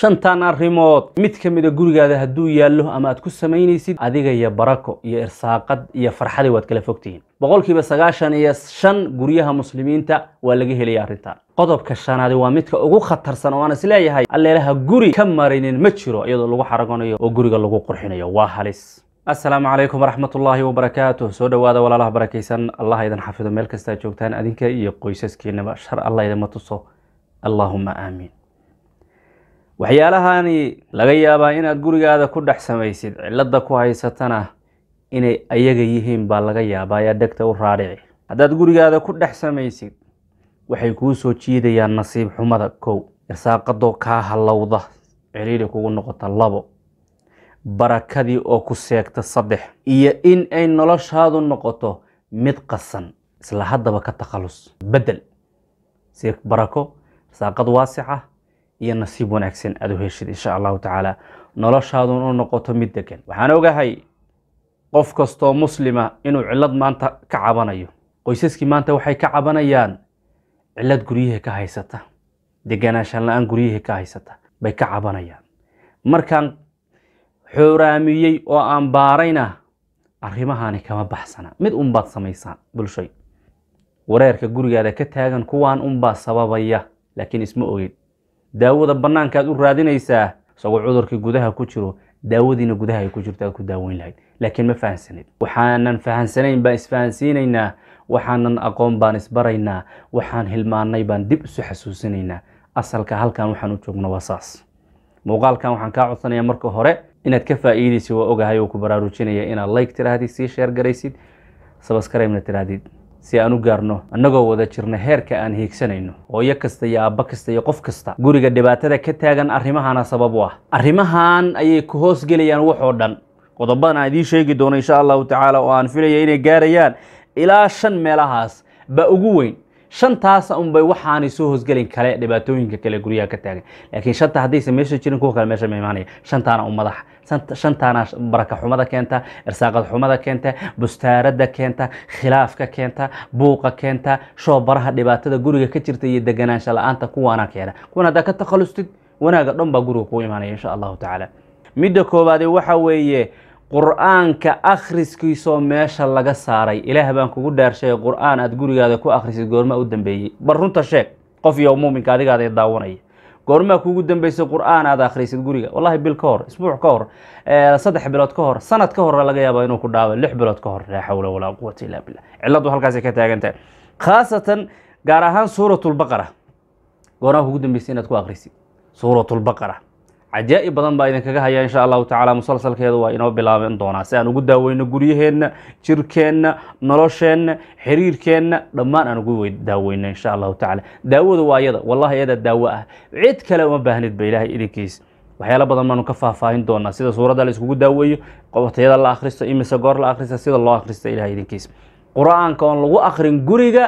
shantan arrimood mid ka mida ah gurigaada hadduu yaallo ama aad ku samaynaysid adiga iyo barako iyo irsaaqad iyo farxaday waad kala fogtihiin boqolkiiba sagaashan iyo shan guryaha muslimiinta waa laga helaya arrintan qodobka shanaadi waa midka ugu khatarsan waan isleeyahay alleelaha guri ka marinin ma jiro iyadoo lagu xaragonayo oo guriga lagu qurxinayo waa halis asalaamu calaykum waraxmatullaahi ullaahi wabarakaatuh soo dhowaada walaalaha barakaysan allah idin xafido meel kasta joogtaan adinka iyo qoysaskiinaba shar allah idinma tuso allaahuma aamiin waxyaalahaani laga yaabaa inaad gurigaada ku dhex samaysid cilada ku haysatana inay ayaga yihiin baa laga yaabaa yaa dhegta u raadhici haddaad gurigaada ku dhex samaysid waxay kuu soo jiidayaan nasiib xumada kow irsaaqadoo kaa hallowda ciriiri kugu noqota labo barakadii oo ku seegta saddex iyo in ay noloshaadu noqoto mid qasan isla haddaba ka takhalus bedel barako irsaaqad waasixa iyo nasiib wanaagsan aada u heshid insha allahu tacaala noloshaadun u noqoto mid degan waxaan ogahay qof kastoo muslima inuu cillad maanta ka cabanayo qoysaskii maanta waxay ka cabanayaan cillad guryaha ka haysata deganaanshaan la-aan guryaha ka haysata bay ka cabanayaan markaan xooraamiyey oo aan baarayna arrimahaani kama baxsana mid unbaad samaysaan bulshoy wareerka gurigaada ka taagan kuwaan unbaa sababaya laakiin isma ogeyd daawada banaanka u raadinaysaa isagoo cudurkii gudaha ku jiro daawadiina gudaha ay ku jirto aad ku daaweyn lahayd laakiin ma fahansaneed waxaanan fahansanayn baan isfahansiinaynaa waxaanan aqoon baan isbaraynaa waxaan hilmaanay baan dib isu xasuusinaynaa asalka halkan waxaan u joogna waa saas muuqaalkan waxaan kaa codsanayaa marka hore inaad ka faa'iidaysid waa ogahay oo ku baraarujinaya inaad like tiraahdid sii sheergaraysid garaysid sabaskarayna si aan u gaarno annagoo wada jirna heerka aan hiigsanayno hooyo kasta iyo aabbo kasta iyo qof kasta guriga dhibaatada ka taagan arrimahaana sabab u ah arrimahan ayay ku hoos gelayaan waxoo dhan qodobadan aan idiin sheegi doono insha allahu tacaala oo aan filaya inay gaarayaan ilaa shan meelahaas baa ugu weyn shantaasa unbay waxaanay soo hosgelin kale dhibaatooyinka kale guryaha ka taagan laakiin shanta haddaysa meesha jirin kuwa kale meesha ma imaanaya shantaana u madaxa shantaana baraka xumada keenta irsaaqad xumada keenta bustaaradda keenta khilaafka keenta buuqa keenta shoobaraha dhibaatada guriga ka jirta iyo deganaansha la-aanta kuwaana keena kuwan haddaa ka takhalustid wanaaga dhan baa guriga kuu imaanaya insha allahu tacaala midda koowaade waxa weeye qur-aanka akhriskiisoo meesha laga saaray ilaah baan kugu dhaarsheegay qur-aan aad gurigaada ku akhrisid goormaa u dambeeyey bal runta sheeg qof iyo muuminka adigaada daawanaya goormaa kugu dambeysay qur-aan aad akhrisid guriga wallahi bil ka hor isbuuc ka hor saddex bilood ka hor sanad ka hor laga yaaba inuu ku dhaabo lix bilood ka hor laa xawla walaa quwata illaa billah cilladu halkaasay ka taagantahay khaasatan gaar ahaan suuratulbaqara goormaa kugu dambeysay inaad ku akhrisid suuratulbaqara cajaa'ib badan baa idinkaga haya insha allahu tacala musalsalkeeda waa inoo bilaaban doonaa si aan ugu daaweyno guryaheenna jirkeenna nolosheenna xiriirkeenna dhammaan aan ugu daaweyno insha allahu tacala daawadu waa iyada wallahi iyada daawo ah cid kale uma baahnid ba ilaahay idinkiisa waxyaalo badan baanu ka faahfaahin doonaa sida suuradda la iskugu daaweeyo qobotayada la akhristo imise goor la akhrista sida loo akhrista ilahay idinkiis qur-aanka oon lagu akrin guriga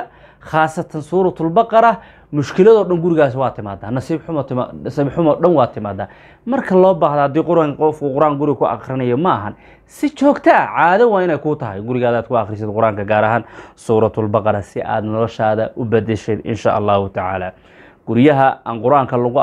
khaasatan suuratulbaqara mushkiladoo dhan gurigaas waa timaadaa nasiib xumo xumo dhan waa timaadaa marka loo baahda haddii qur-aan qofku qur-aan guriga ku akrinayo ma ahan si joogto ah caado waa inay kuu tahay gurigaada ku akhrisid qur-aanka gaar ahaan suuratulbaqara si aad noloshaada u bedeshid insha allahu tacaala guryaha aan qur-aanka lagu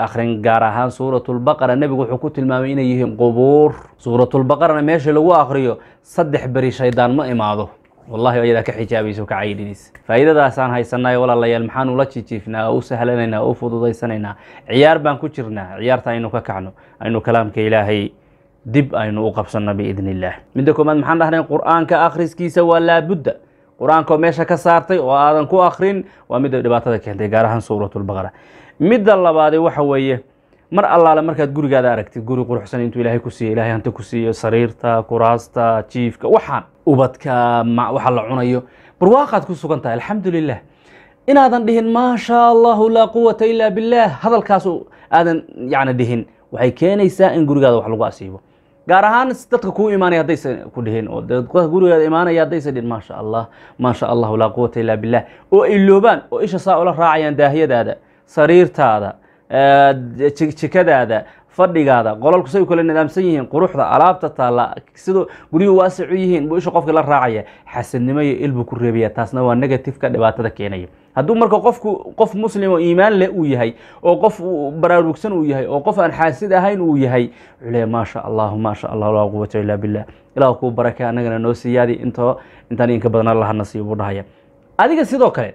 akrin gaar ahaan suuratulbaqara nebigu wuxuu ku tilmaamay inay yihiin qubuur suuratulbaqarana meesha lagu akhriyo saddex beri shaydaan ma imaado wallahi ayadaa ka xijaabayso ka caydhinaysa faa'iidadaasaan haysanay walaalayaal maxaan ula jijiifnaa oo u sahlanaynaa oo u fududaysanaynaa ciyaar baan ku jirnaa ciyaarta aynu ka kacno aynu kalaamka ilaahay dib aynu u qabsanno biidni illaah midda koobaad maxaan dhahnay qur-aanka akhriskiisa waa laabudda qur aankao meesha ka saartay oo aadan ku akhrin waa midda dhibaatada keentay gaar ahaan suuratulbaqara midda labaade waxa weeye mar allaale markaad gurigaada aragtid guri quruxsan intuu ilaahay ku siiyey ilahay hanti ku siiyo sariirta kuraasta jiifka waxaan ubadka waxa la cunayo barwaaqaad ku sugan tahay alxamdulilah inaadan dhihin maasha shaa allahu laa quwata ilaa billaah hadalkaas aadan yacni dhihin waxay keenaysaa in gurigaada wax lagu asiibo gaar ahaan dadka kuu imaanaya haddaysan ku dhihin oo gurigaada imaanaya haddaysan dhihin maasha allah maasha allahu laa quwata ilaa billaah oo ay loobaan oo isha saa ula raacayaan daahyadaada sariirtaada jikadaada fadhigaada qolalku say u kala nidaamsan yihiin quruxda alaabta taalla sidoo guryuhu waasicu yihiin buu isha qofka la raacaya xasadnimo iyo ilbuu ku reebaya taasna waa negatifka dhibaatada keenaya hadduu marka qofku qof muslim iimaan leh uu yahay oo qof baraarugsan uu yahay oo qof aan xaasid ahayn uu yahay wuxuu leeyahay maa allahu maa sha allah laa quwata ilaa billah ilaah kuu barake annagana noo siiyaadi intoo intaan idinka badana laha nasiib buu dhahaya adiga sidoo kale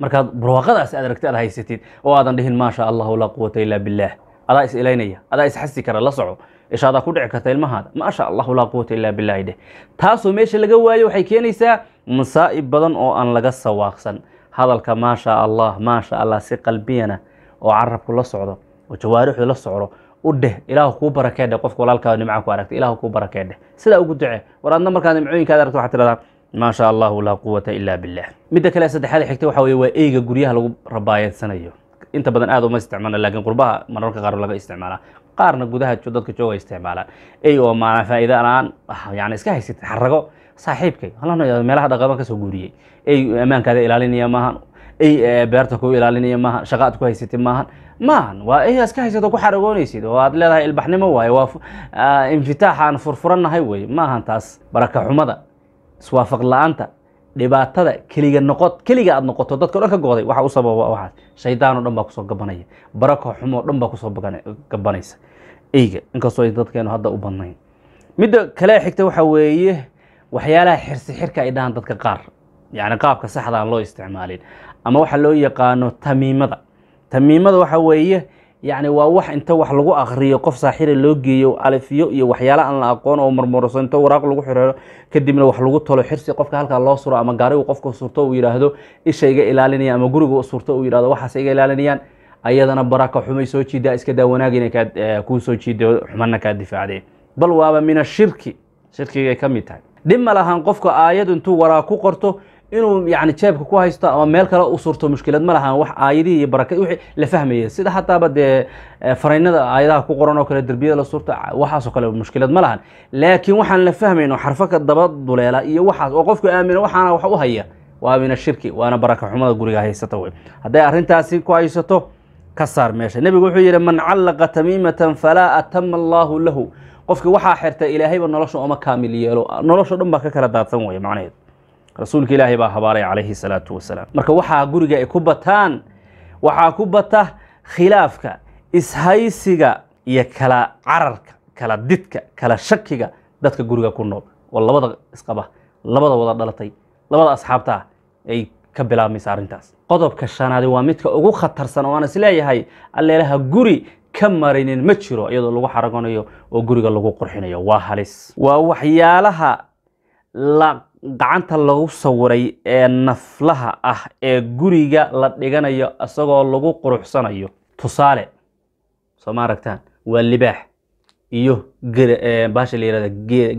markaad barwaaqadaas aad aragti aad haysatid oo aadan dhihin maasha allahu laa quwata ilaa billaah adaa is ilaynaya adaa isxasi kara la soco ishaadaa ku dhici karta ilmahaada maasha allahu laa quwata ilaa billaah dheh taasoo meesha laga waayo waxay keenaysaa masaa'ib badan oo aan laga sawaaqsan hadalka maasha allah maasha allah si qalbiyana oo carabku la socdo oo jawaarixdu la socdo u dheh ilaah kuu barakeedheh qofka walaalkaada nimca ku aragta ilaah kuu barakeedheh sidaa ugu duce war adna markaa nimcooyinkaad aragto waxaad tiradaa maasha allahu laa quwata ilaa billah midda kale saddexaad xigta waxa weye waa eyga guryaha lagu rabaayadsanayo inta badan aada uma isticmaala lakin qurbaha mararka qaar laga isticmaalaa qaarna gudaha dadka jooga isticmaalaan ey oo maana faa'iidalaan ah, yani iska haysatid xarago saaxiibkay meelaha dhaqaban kasoo guuriyey ey ammaankaada ilaalinaya maahan ey e, beerta ku ilaalinaya maahan shaqa aad ku haysatid maahan maahan waa ey iska haysato ku xaragoonaysid oo aad leedahay ilbaxnimo waaye waa ah, infitaaxaan furfurannahay weye maahan taas barakaxumada iswaafaq la-aanta dhibaatada keliga noqod keliga aad noqoto dadkao dhan ka gooday waxa u sababa waxaas shaydaanoo dhan baa kusoo gabanaya barako xumoo dhan baa kusoo eh, gabanaysa eyga inkastoo ay dadkeenu hadda u badnayn midda kale xigta waxa weeye waxyaalaha xirsi xirka ay dhahaan dadka qaar yacni qaabka saxda aan loo isticmaalin ama waxa loo yaqaano tamiimada tamiimada waxa weeye yacni waa wax inta wax lagu akhriyo qof saaxira loo geeyo alifiyo iyo waxyaala aan la aqoon oo marmurso inta waraaq lagu xiriro kadibna wax lagu talo xirsi qofka halkaa loo suro ama gaari uu qofka surto uu yidhaahdo isha iga ilaalinaya ama guriga surto uu yidhahdo waxaas iga ilaalinayaan ayadana baraka xumay soo jiidaa iska daa wanaag inay kaad eh, kuu soo jiido xumana kaa difaacdee bal waaba min ashirki shirkiga ka mid tahay dhib ma lahan qofka aayad intuu waraaq ku qorto inuu yani jeebka ku haysto ama meel kale u surto mushkilad ma lahan wax aayadihii iyo baraka wixii la fahmaya sida xataaba dee eh, fariinada aayadaha ku qoran oo kale derbiyada la surta waxaasoo kale mushkilad ma lahan laakiin waxaan la fahmayn xarfaka daba duleela iyo waxaas oo qofku aamina waxaana wax u haya waa min ashirki waana baraka xumada guriga haysata wey hadday arrintaasi ku haysato ka saar meesha nebigu wuxuu yidhi man callaqa tamiimatan falaa atama allaahu lahu qofkii waxaa xirta ilaahayba nolosha oma kaamil yeelo nolosho dhan baa ka kala daadsan wey macnaheed rasuulka ilaahay baa habaaray calayhi salaatu wasalaam marka waxaa guriga ay ku bataan waxaa ku bata khilaafka ishaysiga iyo kala cararka kala didka kala shakiga dadka guriga ku nool oo labada isqaba labada wada dhalatay labada asxaabta ah ay ka bilaabmaysa arrintaas qodobka shanaadi waa midka ugu khatarsan oo aan isleeyahay leeyahay alleelaha guri ka marinin ma jiro iyadoo lagu xaragonayo oo guriga lagu qurxinayo waa halis waa waxyaalaha la gacanta lagu sawiray ee naflaha ah ee guriga la dhiganayo isagoo lagu quruxsanayo tusaale soo ma aragtaan waa libaax iyo baasha la yihahda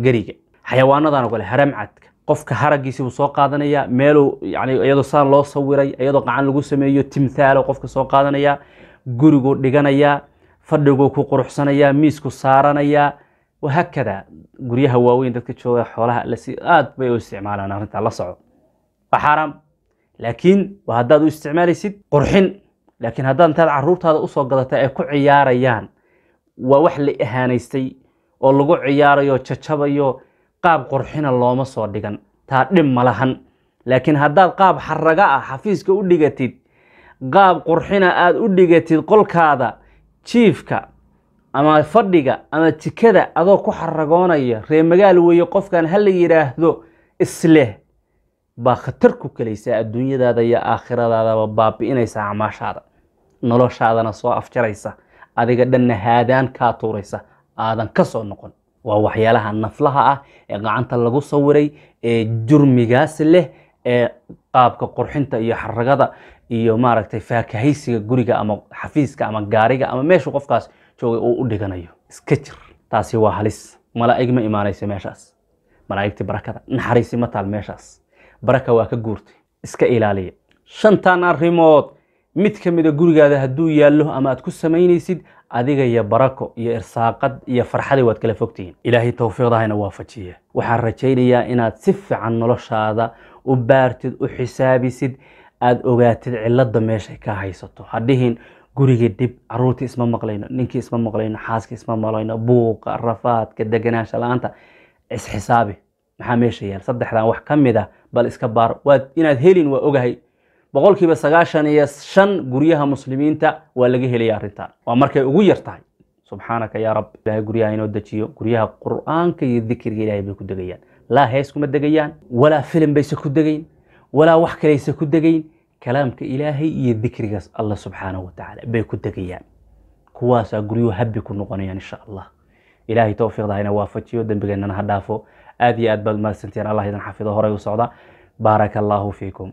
geriga xayawaanadan oo kale haramcadka qofka haraggiisi buu soo qaadanayaa meeluu yani iyadoo saan loo sawiray iyadoo gacan lagu sameeyo timthaalo qofka soo qaadanayaa guriguu dhiganayaa fadhiguu ku quruxsanayaa miisku saaranayaa wahakada guryaha waaweyn dadka jooga xoolaha alsi aad bay u isticmaalaan arrintaa la soco waa xaaraam laakiin waa haddaad u isticmaalaysid qurxin laakiin haddaad intaad caruurtaada usoo gadata ay ku ciyaarayaan waa wax la ahaanaystay oo lagu ciyaarayo jajabayo qaab qurxina looma soo dhigan taa dhib malahan laakiin haddaad qaab xaraga ah xafiiska u dhigatid qaab qurxina aad u dhigatid qolkaada jiifka ama fadhiga ama jikada adoo ku xaragoonaya ree magaal weeye qofkan ha la yidhaahdo isleh baa khatar ku kelaysa adduunyadaada iyo aakhiradaadaba baabi'inaysa camaashaada noloshaadana soo afjaraysa adiga dhanna haadaan kaa tuuraysa aadan ka soo noqon waa waxyaalaha naflaha ah ee gacanta lagu sawiray ee jurmigaas leh ee qaabka qurxinta iyo xaragada iyo maaragtay faakahaysiga guriga ama xafiiska ama gaariga ama meeshu qofkaas jooga uu u dhiganayo iska jir taasi waa halis malaa'ig ma imaanayso meeshaas malaa'igtii barakada naxariisi ma taal meeshaas baraka waa ka guurtay iska ilaaliya shantan arrimood mid ka mida gurigaada hadduu yaallo ama aad ku samaynaysid adiga iyo barako iyo irsaaqad iyo farxadi waad kala fogtihiin ilaahay towfiiqdahayna waafajiya waxaan rajaynayaa inaad si fiican noloshaada u baartid u xisaabisid aada ogaatid cilladda meeshay ka haysato hadhihin guriga dhib caruurtii isma maqlayno ninkii isma maqlayno xaaskii isma maqlayno buuqa rafaadka deganaansha la-aanta isxisaabi maxaa meesha yaal saddexdan wax ka mid a bal iska baar waad inaad helin waa ogahay boqolkiiba sagaashan iyo shan guryaha muslimiinta waa laga helaya arrintan waa markay ugu yar tahay subxaanaka yaa rab ilahay guryaha inoo dejiyo guryaha qur-aanka iyo dikriga ilahay bay ku degayaan laa hees kuma degayaan walaa filim bayse ku degayn walaa wax kalayse ku degayn kalaamka ilaahay iyo dikrigaas allah subxaanahu watacaala bay ku degayaan kuwaasaa guryuu habbi ku noqonayaan insha allah ilaahay towfiiqda hayna waafajiyo dembigeennana ha dhaafo aad iyo aad baad mahadsantiin allah idin xafido horay u socda baaraka allaahu fiikum